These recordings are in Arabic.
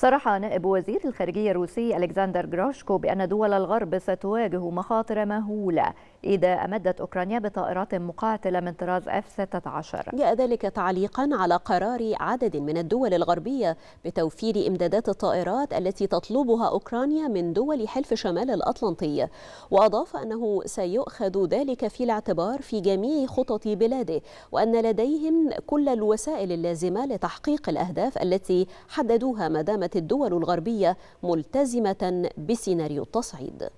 صرح نائب وزير الخارجية الروسي ألكسندر جروشكو بأن دول الغرب ستواجه مخاطر مهولة إذا أمدت أوكرانيا بطائرات مقاتلة من طراز F-16 جاء ذلك تعليقا على قرار عدد من الدول الغربية بتوفير إمدادات الطائرات التي تطلبها أوكرانيا من دول حلف شمال الأطلنطي وأضاف أنه سيؤخذ ذلك في الاعتبار في جميع خطط بلاده وأن لديهم كل الوسائل اللازمة لتحقيق الأهداف التي حددوها ما دامت الدول الغربية ملتزمة بسيناريو التصعيد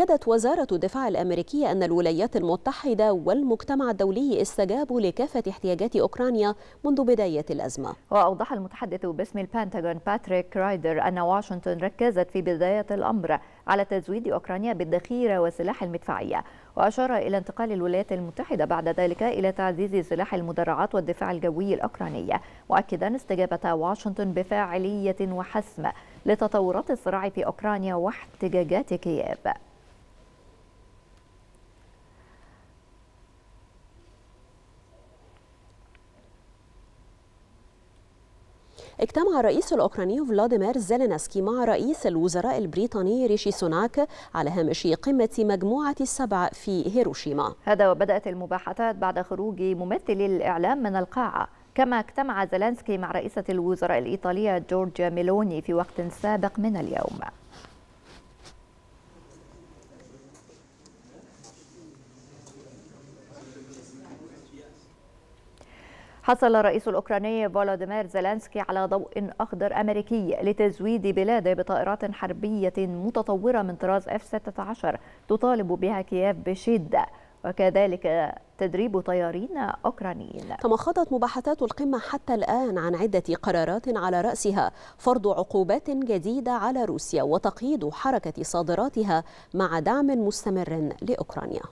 أكدت وزارة الدفاع الأمريكية أن الولايات المتحدة والمجتمع الدولي استجابوا لكافة احتياجات أوكرانيا منذ بداية الأزمة وأوضح المتحدث باسم البنتاغون باتريك رايدر أن واشنطن ركزت في بداية الأمر على تزويد أوكرانيا بالذخيرة وسلاح المدفعية وأشار إلى انتقال الولايات المتحدة بعد ذلك إلى تعزيز سلاح المدرعات والدفاع الجوي الأوكرانية مؤكدا استجابة واشنطن بفاعلية وحسم لتطورات الصراع في أوكرانيا واحتجاجات كييف اجتمع الرئيس الأوكراني فلاديمير زيلينسكي مع رئيس الوزراء البريطاني ريشي سوناك على هامش قمة مجموعة السبع في هيروشيما هذا وبدأت المباحثات بعد خروج ممثلي الإعلام من القاعة كما اجتمع زيلينسكي مع رئيسة الوزراء الإيطالية جورجيا ميلوني في وقت سابق من اليوم حصل الرئيس الأوكراني فولاديمير زيلانسكي على ضوء أخضر أمريكي لتزويد بلاده بطائرات حربية متطورة من طراز F-16 تطالب بها كييف بشدة وكذلك تدريب طيارين أوكرانيين تمخضت مباحثات القمة حتى الآن عن عدة قرارات على رأسها فرض عقوبات جديدة على روسيا وتقييد حركة صادراتها مع دعم مستمر لأوكرانيا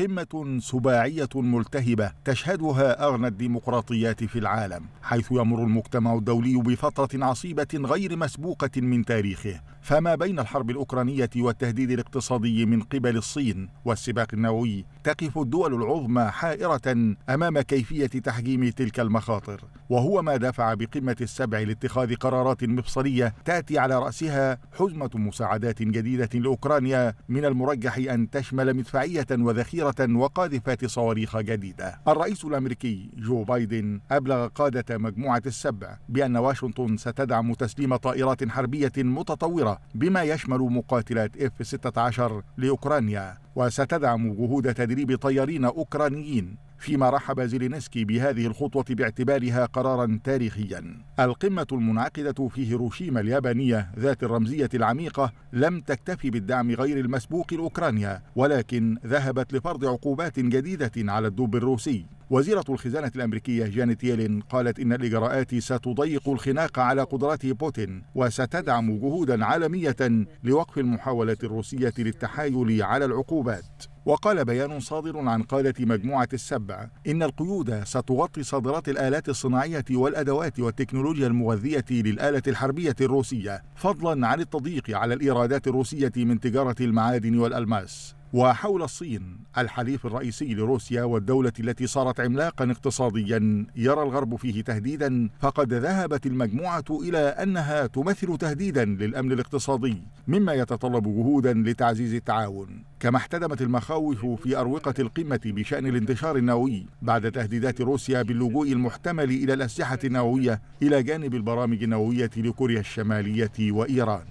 قمة سباعية ملتهبة تشهدها أغنى الديمقراطيات في العالم حيث يمر المجتمع الدولي بفترة عصيبة غير مسبوقة من تاريخه فما بين الحرب الأوكرانية والتهديد الاقتصادي من قبل الصين والسباق النووي تقف الدول العظمى حائرة أمام كيفية تحجيم تلك المخاطر وهو ما دفع بقمة السبع لاتخاذ قرارات مفصلية تأتي على رأسها حزمة مساعدات جديدة لأوكرانيا من المرجح أن تشمل مدفعية وذخيرة وقاذفات صواريخ جديدة الرئيس الأمريكي جو بايدن أبلغ قادة مجموعة السبع بأن واشنطن ستدعم تسليم طائرات حربية متطورة بما يشمل مقاتلات F-16 لأوكرانيا وستدعم جهود تدريب طيارين أوكرانيين فيما رحب زيلينسكي بهذه الخطوة باعتبارها قرارا تاريخيا القمة المنعقدة في هيروشيما اليابانية ذات الرمزية العميقة لم تكتفي بالدعم غير المسبوق لأوكرانيا ولكن ذهبت لفرض عقوبات جديدة على الدب الروسي وزيرة الخزانة الأمريكية جانيت يلين قالت إن الإجراءات ستضيق الخناق على قدرات بوتين وستدعم جهودا عالمية لوقف المحاولات الروسية للتحايل على العقوبات وقال بيان صادر عن قادة مجموعة السبع إن القيود ستغطي صادرات الآلات الصناعية والأدوات والتكنولوجيا المغذية للآلة الحربية الروسية فضلا عن التضييق على الإيرادات الروسية من تجارة المعادن والألماس وحول الصين الحليف الرئيسي لروسيا والدولة التي صارت عملاقا اقتصاديا يرى الغرب فيه تهديدا فقد ذهبت المجموعة إلى أنها تمثل تهديدا للأمن الاقتصادي مما يتطلب جهودا لتعزيز التعاون كما احتدمت المخاوف في أروقة القمة بشأن الانتشار النووي بعد تهديدات روسيا باللجوء المحتمل إلى الأسلحة النووية إلى جانب البرامج النووية لكوريا الشمالية وإيران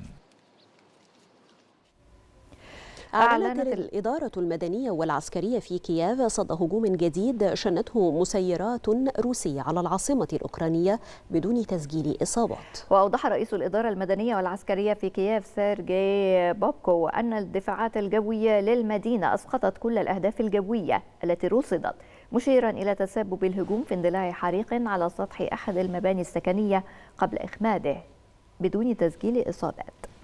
أعلنت الإدارة المدنية والعسكرية في كييف صد هجوم جديد شنته مسيرات روسية على العاصمة الأوكرانية بدون تسجيل إصابات وأوضح رئيس الإدارة المدنية والعسكرية في كييف سيرجي بوبكو أن الدفاعات الجوية للمدينة أسقطت كل الأهداف الجوية التي رصدت مشيرا إلى تسبب الهجوم في اندلاع حريق على سطح أحد المباني السكنية قبل إخماده بدون تسجيل إصابات